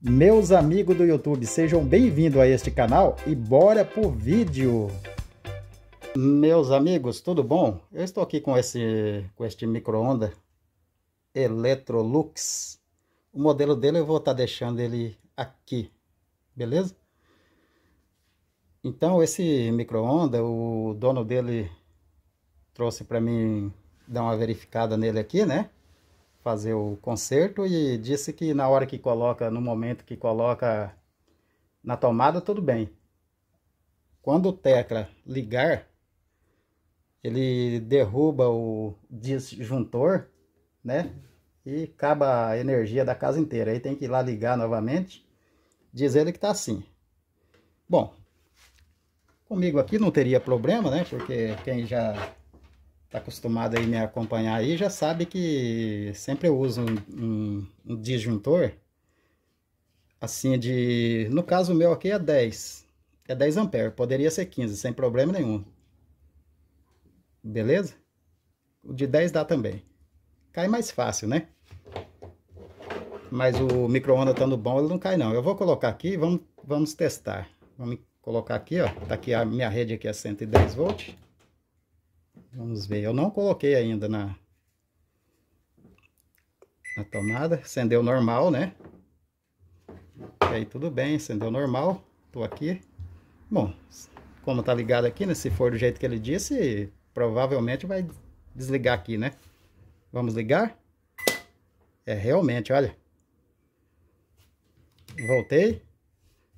Meus amigos do YouTube, sejam bem-vindos a este canal e bora pro vídeo! Meus amigos, tudo bom? Eu estou aqui com esse, com este micro onda Electrolux. O modelo dele eu vou estar tá deixando ele aqui, beleza? Então esse micro onda o dono dele trouxe para mim dar uma verificada nele aqui, né? fazer o conserto e disse que na hora que coloca, no momento que coloca na tomada, tudo bem. Quando o tecla ligar, ele derruba o disjuntor, né? E acaba a energia da casa inteira. Aí tem que ir lá ligar novamente. Diz ele que tá assim. Bom, comigo aqui não teria problema, né? Porque quem já está acostumado aí me acompanhar aí já sabe que sempre eu uso um, um, um disjuntor assim de... No caso meu aqui é 10. É 10 ampere, poderia ser 15, sem problema nenhum. Beleza? O de 10 dá também. Cai mais fácil, né? Mas o micro-ondas estando bom, ele não cai não. Eu vou colocar aqui, vamos, vamos testar. Vamos colocar aqui, ó. Tá aqui a minha rede aqui é 110 volts. Vamos ver, eu não coloquei ainda na, na tomada, acendeu normal, né? E aí tudo bem, acendeu normal, tô aqui. Bom, como tá ligado aqui, né? Se for do jeito que ele disse, provavelmente vai desligar aqui, né? Vamos ligar? É, realmente, olha. Voltei.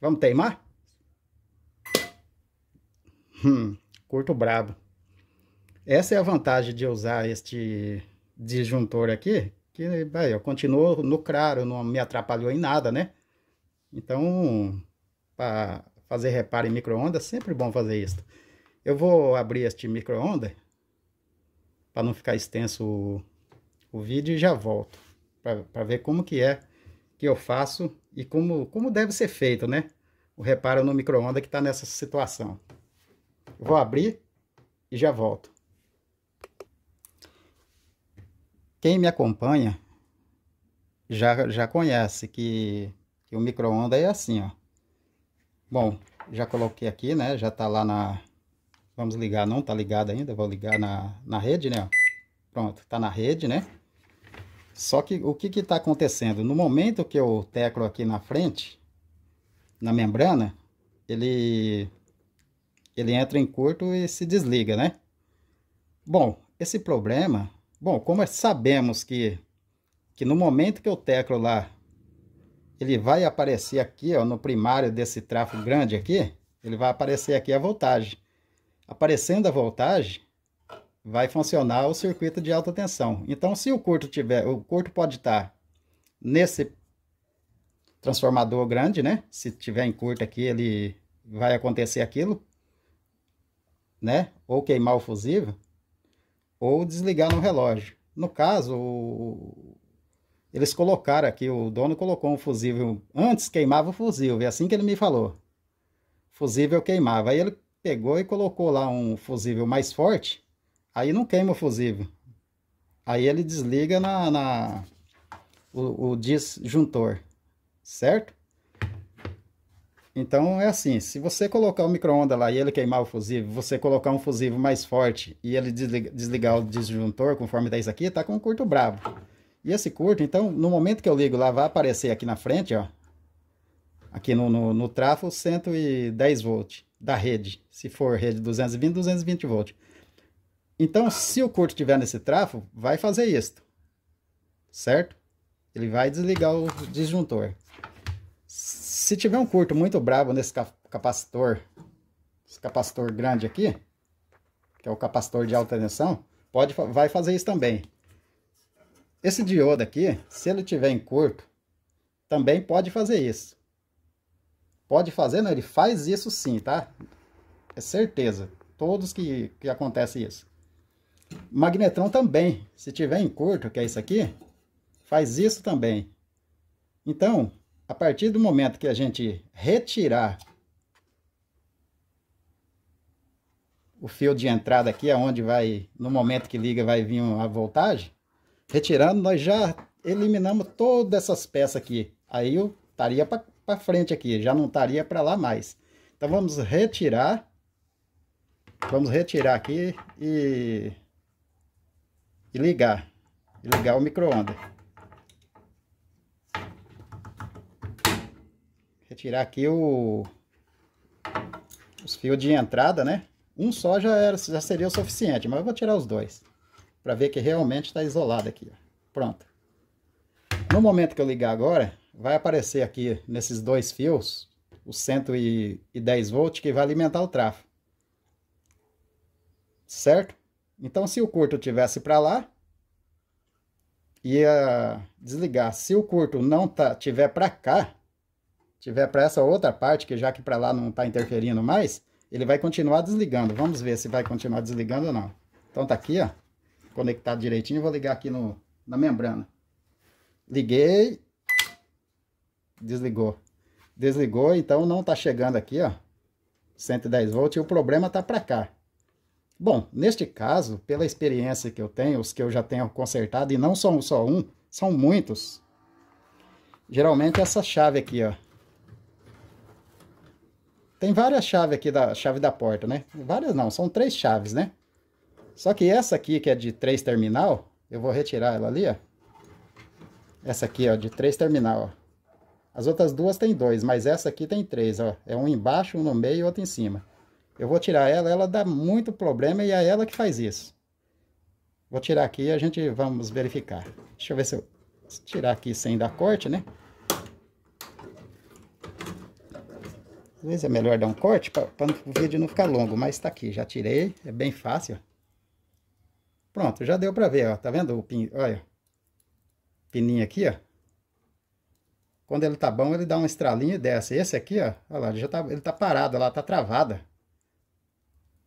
Vamos teimar? Hum, curto brabo. Essa é a vantagem de usar este disjuntor aqui, que vai, eu continuo no claro, não me atrapalhou em nada, né? Então, para fazer reparo em micro-ondas, é sempre bom fazer isso. Eu vou abrir este micro-ondas, para não ficar extenso o, o vídeo, e já volto, para ver como que é que eu faço e como, como deve ser feito, né? O reparo no micro-ondas que está nessa situação. vou abrir e já volto. Quem me acompanha já, já conhece que, que o micro-ondas é assim, ó. Bom, já coloquei aqui, né? Já tá lá na... Vamos ligar, não tá ligado ainda, vou ligar na, na rede, né? Pronto, tá na rede, né? Só que o que que tá acontecendo? No momento que eu teclo aqui na frente, na membrana, ele, ele entra em curto e se desliga, né? Bom, esse problema Bom, como é, sabemos que, que no momento que eu teclo lá, ele vai aparecer aqui, ó, no primário desse tráfego grande aqui, ele vai aparecer aqui a voltagem. Aparecendo a voltagem, vai funcionar o circuito de alta tensão. Então, se o curto tiver, o curto pode estar nesse transformador grande, né? Se tiver em curto aqui, ele vai acontecer aquilo, né? Ou queimar o fusível ou desligar no relógio. No caso, o... eles colocaram aqui, o dono colocou um fusível, antes queimava o fusível, é assim que ele me falou. Fusível queimava. Aí ele pegou e colocou lá um fusível mais forte, aí não queima o fusível. Aí ele desliga na, na... o, o disjuntor, certo? Então é assim, se você colocar o micro-ondas lá e ele queimar o fusível, você colocar um fusível mais forte e ele desligar o disjuntor, conforme está isso aqui, tá com um curto bravo. E esse curto, então, no momento que eu ligo lá, vai aparecer aqui na frente, ó, aqui no, no, no trafo, 110 volts da rede, se for rede 220, 220 volts. Então, se o curto estiver nesse trafo, vai fazer isto, certo? Ele vai desligar o disjuntor. Se tiver um curto muito bravo nesse capacitor, esse capacitor grande aqui, que é o capacitor de alta tensão, pode, vai fazer isso também. Esse diodo aqui, se ele tiver em curto, também pode fazer isso. Pode fazer, não, ele faz isso sim, tá? É certeza, todos que, que acontece isso. Magnetrão também, se tiver em curto, que é isso aqui, faz isso também. Então, a partir do momento que a gente retirar o fio de entrada aqui, aonde é vai, no momento que liga, vai vir a voltagem, retirando, nós já eliminamos todas essas peças aqui. Aí eu estaria para frente aqui, já não estaria para lá mais. Então vamos retirar, vamos retirar aqui e, e ligar, e ligar o micro-ondas. retirar aqui o, os fios de entrada, né? Um só já, era, já seria o suficiente, mas eu vou tirar os dois. Para ver que realmente está isolado aqui. Ó. Pronto. No momento que eu ligar agora, vai aparecer aqui nesses dois fios, os 110 volts que vai alimentar o trafo. Certo? Então se o curto tivesse para lá, ia desligar. Se o curto não tá, tiver para cá, tiver para essa outra parte, que já que para lá não está interferindo mais, ele vai continuar desligando. Vamos ver se vai continuar desligando ou não. Então tá aqui, ó, conectado direitinho. Vou ligar aqui no, na membrana. Liguei, desligou. Desligou, então não está chegando aqui, ó, 110 volts, e o problema está para cá. Bom, neste caso, pela experiência que eu tenho, os que eu já tenho consertado, e não são só um, são muitos. Geralmente essa chave aqui, ó, tem várias chaves aqui, da chave da porta, né? Várias não, são três chaves, né? Só que essa aqui, que é de três terminal, eu vou retirar ela ali, ó. Essa aqui, ó, de três terminal, ó. As outras duas tem dois, mas essa aqui tem três, ó. É um embaixo, um no meio e outro em cima. Eu vou tirar ela, ela dá muito problema e é ela que faz isso. Vou tirar aqui e a gente vamos verificar. Deixa eu ver se eu tirar aqui sem dar corte, né? Às vezes é melhor dar um corte para o vídeo não ficar longo, mas está aqui, já tirei, é bem fácil. Pronto, já deu para ver, ó, tá vendo o pin, olha, pininho aqui, ó. Quando ele tá bom, ele dá uma estralinha dessa, Esse aqui, ó, olha lá, ele já tá, ele tá parado, lá tá travada.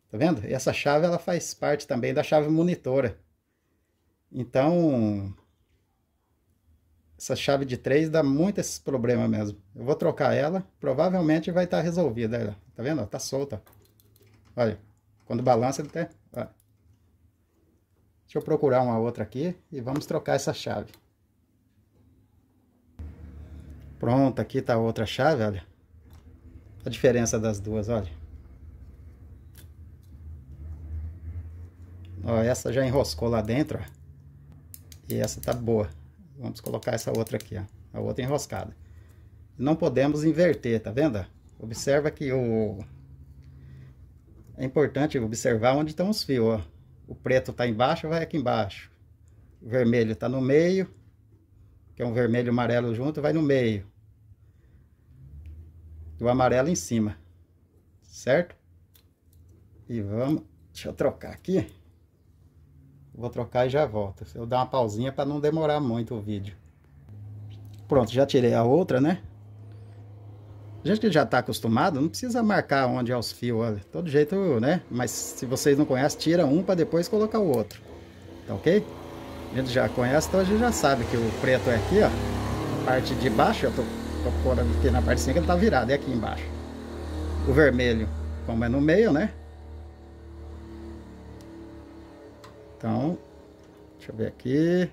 Tá vendo? E essa chave, ela faz parte também da chave monitora. Então, essa chave de 3 dá muito esse problemas mesmo. Eu vou trocar ela, provavelmente vai estar tá resolvida. Ela. Tá vendo? tá solta. Olha, quando balança ele até... Tá... Deixa eu procurar uma outra aqui e vamos trocar essa chave. Pronto, aqui tá a outra chave, olha. A diferença das duas, olha. Ó, essa já enroscou lá dentro, ó. E essa tá boa. Vamos colocar essa outra aqui, ó. A outra enroscada. Não podemos inverter, tá vendo? Observa que o... É importante observar onde estão os fios, ó. O preto tá embaixo, vai aqui embaixo. O vermelho tá no meio, que é um vermelho e amarelo junto, vai no meio. E o amarelo em cima, certo? E vamos... Deixa eu trocar aqui. Vou trocar e já volto. Eu dar uma pausinha para não demorar muito o vídeo. Pronto, já tirei a outra, né? A gente que já está acostumado, não precisa marcar onde é os fios, olha. Todo jeito, né? Mas se vocês não conhecem, tira um para depois colocar o outro. Tá ok? A gente já conhece, então a gente já sabe que o preto é aqui, ó. parte de baixo, eu tô, tô aqui na parte de cima, ele tá virado, é aqui embaixo. O vermelho, como é no meio, né? Então, deixa eu ver aqui.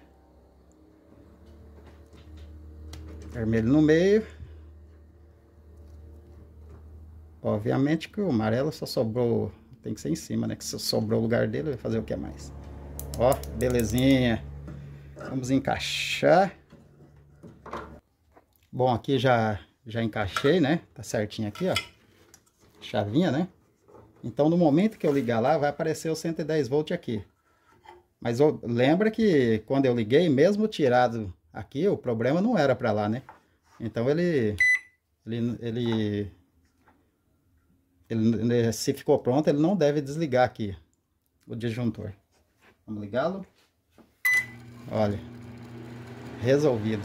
Vermelho no meio. Obviamente que o amarelo só sobrou, tem que ser em cima, né? Que se sobrou o lugar dele, vai fazer o que mais? Ó, belezinha. Vamos encaixar. Bom, aqui já, já encaixei, né? Tá certinho aqui, ó. Chavinha, né? Então, no momento que eu ligar lá, vai aparecer o 110 volt aqui. Mas lembra que quando eu liguei, mesmo tirado aqui, o problema não era para lá, né? Então ele, ele, ele, ele, se ficou pronto, ele não deve desligar aqui o disjuntor. Vamos ligá-lo. Olha, resolvido.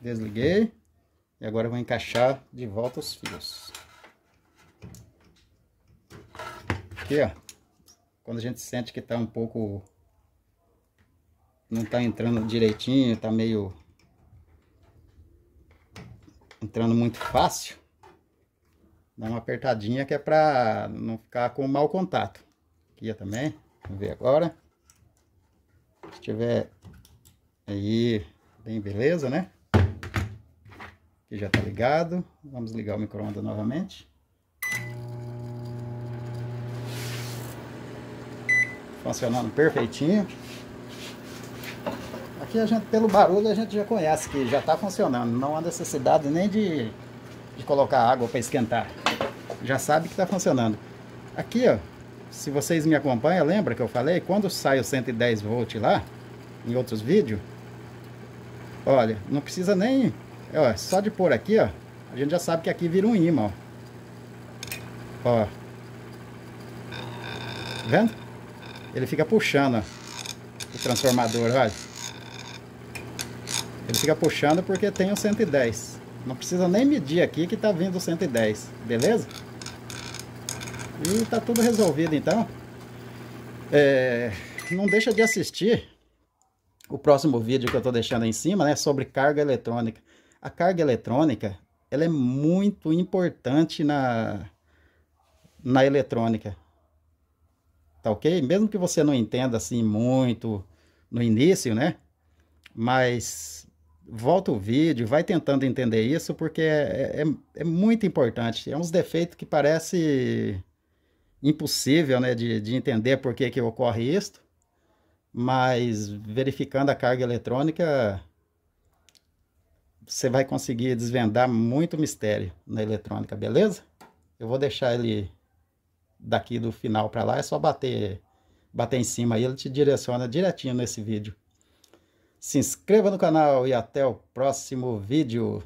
Desliguei. E agora eu vou encaixar de volta os fios. Aqui, ó. Quando a gente sente que tá um pouco... Não tá entrando direitinho, tá meio... Entrando muito fácil. Dá uma apertadinha que é pra não ficar com mau contato. Aqui também. Vamos ver agora. Se tiver aí bem beleza, né? que já está ligado. Vamos ligar o micro-ondas novamente. Funcionando perfeitinho. Aqui a gente, pelo barulho, a gente já conhece que já está funcionando. Não há necessidade nem de, de colocar água para esquentar. Já sabe que está funcionando. Aqui, ó, se vocês me acompanham, lembra que eu falei? Quando sai o 110 volt lá, em outros vídeos, olha, não precisa nem Ó, só de pôr aqui, ó, a gente já sabe que aqui vira um imã, ó. Ó. Tá vendo? Ele fica puxando ó, o transformador, olha. Ele fica puxando porque tem o 110. Não precisa nem medir aqui que tá vindo o 110, beleza? E tá tudo resolvido então. É, não deixa de assistir o próximo vídeo que eu tô deixando aí em cima, né? Sobre carga eletrônica a carga eletrônica ela é muito importante na, na eletrônica. Tá ok? Mesmo que você não entenda assim muito no início, né? Mas volta o vídeo, vai tentando entender isso, porque é, é, é muito importante. É uns defeitos que parece impossível né, de, de entender por que, que ocorre isto, mas verificando a carga eletrônica você vai conseguir desvendar muito mistério na eletrônica, beleza? Eu vou deixar ele daqui do final para lá, é só bater, bater em cima aí, ele te direciona direitinho nesse vídeo. Se inscreva no canal e até o próximo vídeo.